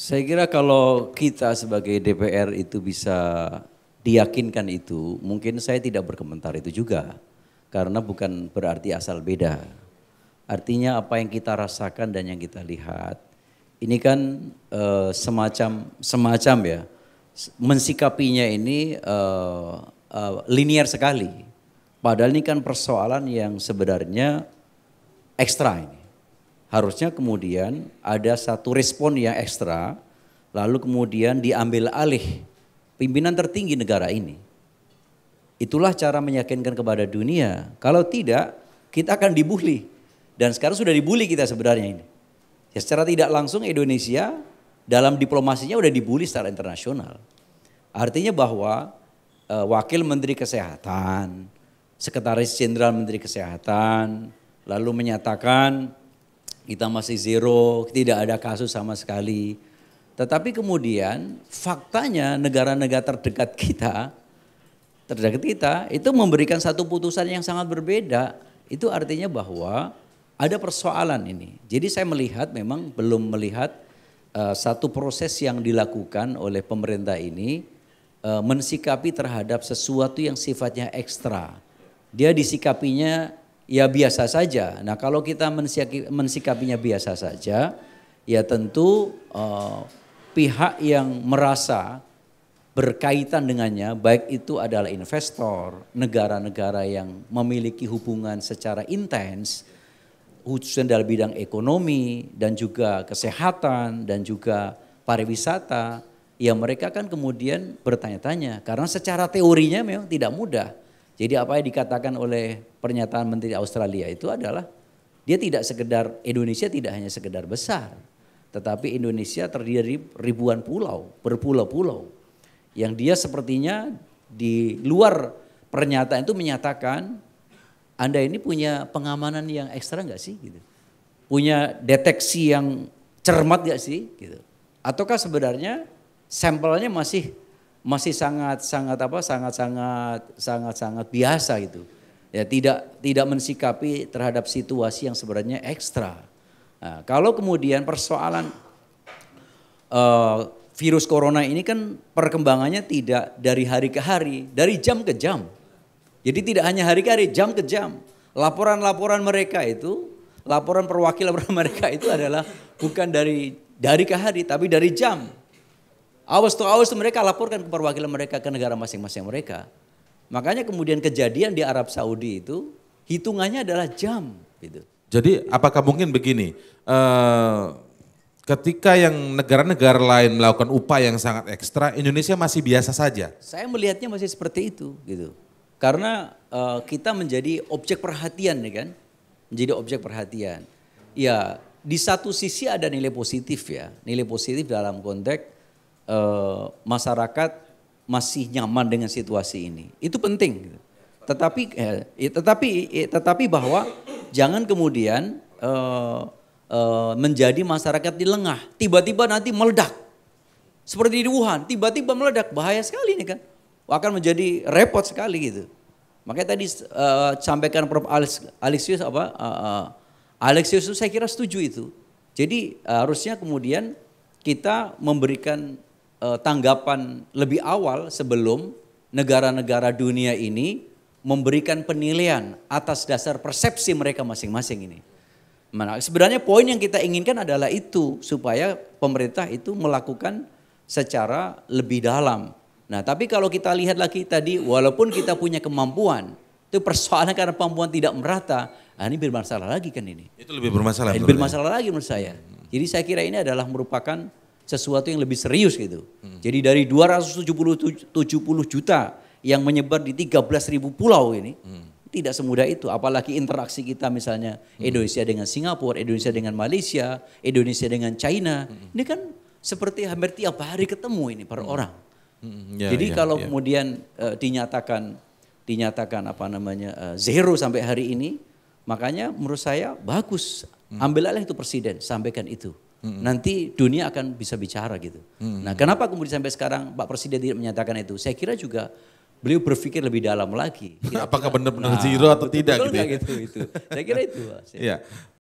Saya kira kalau kita sebagai DPR itu bisa diyakinkan itu, mungkin saya tidak berkomentar itu juga. Karena bukan berarti asal beda. Artinya apa yang kita rasakan dan yang kita lihat, ini kan e, semacam semacam ya, mensikapinya ini e, e, linear sekali. Padahal ini kan persoalan yang sebenarnya ekstra ini harusnya kemudian ada satu respon yang ekstra, lalu kemudian diambil alih pimpinan tertinggi negara ini. Itulah cara meyakinkan kepada dunia. Kalau tidak, kita akan dibully. Dan sekarang sudah dibully kita sebenarnya ini. Ya secara tidak langsung Indonesia dalam diplomasinya sudah dibully secara internasional. Artinya bahwa e, wakil menteri kesehatan, sekretaris jenderal menteri kesehatan, lalu menyatakan kita masih zero, tidak ada kasus sama sekali. Tetapi kemudian faktanya negara-negara terdekat kita, terdekat kita itu memberikan satu putusan yang sangat berbeda. Itu artinya bahwa ada persoalan ini. Jadi saya melihat memang belum melihat uh, satu proses yang dilakukan oleh pemerintah ini uh, mensikapi terhadap sesuatu yang sifatnya ekstra. Dia disikapinya ya biasa saja. Nah kalau kita mensikapinya biasa saja, ya tentu uh, pihak yang merasa berkaitan dengannya, baik itu adalah investor, negara-negara yang memiliki hubungan secara intens, khususnya dalam bidang ekonomi dan juga kesehatan dan juga pariwisata, ya mereka kan kemudian bertanya-tanya karena secara teorinya memang tidak mudah jadi apa yang dikatakan oleh pernyataan Menteri Australia itu adalah dia tidak sekedar Indonesia tidak hanya sekedar besar, tetapi Indonesia terdiri ribuan pulau, berpulau-pulau. Yang dia sepertinya di luar pernyataan itu menyatakan Anda ini punya pengamanan yang ekstra enggak sih gitu. Punya deteksi yang cermat nggak sih gitu. Ataukah sebenarnya sampelnya masih masih sangat sangat apa sangat sangat sangat sangat biasa itu ya tidak tidak mensikapi terhadap situasi yang sebenarnya ekstra nah, kalau kemudian persoalan uh, virus corona ini kan perkembangannya tidak dari hari ke hari dari jam ke jam jadi tidak hanya hari ke hari jam ke jam laporan-laporan mereka itu laporan perwakilan mereka itu adalah bukan dari dari ke hari tapi dari jam Awas tuh awas mereka laporkan ke perwakilan mereka ke negara masing-masing mereka. Makanya kemudian kejadian di Arab Saudi itu hitungannya adalah jam gitu. Jadi apakah mungkin begini, uh, ketika yang negara-negara lain melakukan upaya yang sangat ekstra, Indonesia masih biasa saja? Saya melihatnya masih seperti itu gitu. Karena uh, kita menjadi objek perhatian ya kan, menjadi objek perhatian. Ya di satu sisi ada nilai positif ya, nilai positif dalam konteks Eh, masyarakat masih nyaman dengan situasi ini. Itu penting. Tetapi eh, ya, tetapi eh, tetapi bahwa jangan kemudian eh, eh, menjadi masyarakat di lengah, tiba-tiba nanti meledak. Seperti di Wuhan, tiba-tiba meledak, bahaya sekali ini kan. Akan menjadi repot sekali gitu. Makanya tadi eh, sampaikan Prof. Alex, Alexius apa? Uh, Alexius itu saya kira setuju itu. Jadi harusnya kemudian kita memberikan uh, tanggapan lebih awal sebelum negara-negara dunia ini memberikan penilaian atas dasar persepsi mereka masing-masing ini. Mana sebenarnya poin yang kita inginkan adalah itu supaya pemerintah itu melakukan secara lebih dalam. Nah, tapi kalau kita lihat lagi tadi walaupun kita punya kemampuan, itu persoalan karena kemampuan tidak merata, nah ini bermasalah lagi kan ini. Itu lebih bermasalah. Ini bermasalah lagi menurut saya. Jadi saya kira ini adalah merupakan sesuatu yang lebih serius gitu. Hmm. Jadi dari 270 juta yang menyebar di 13.000 pulau ini hmm. tidak semudah itu apalagi interaksi kita misalnya hmm. Indonesia dengan Singapura, Indonesia dengan Malaysia, Indonesia dengan China. Hmm. Ini kan seperti hampir tiap hari ketemu ini per hmm. orang. Hmm. Ya, Jadi ya, kalau ya. kemudian uh, dinyatakan dinyatakan apa namanya uh, zero sampai hari ini, makanya menurut saya bagus hmm. ambil alih itu presiden sampaikan itu. Hmm. Nanti dunia akan bisa bicara gitu. Hmm. Nah, kenapa kemudian sampai sekarang Pak Presiden tidak menyatakan itu? Saya kira juga beliau berpikir lebih dalam lagi. Apakah benar-benar nah, zero atau tidak betul gitu? Ya? gitu itu. Saya kira itu. Iya.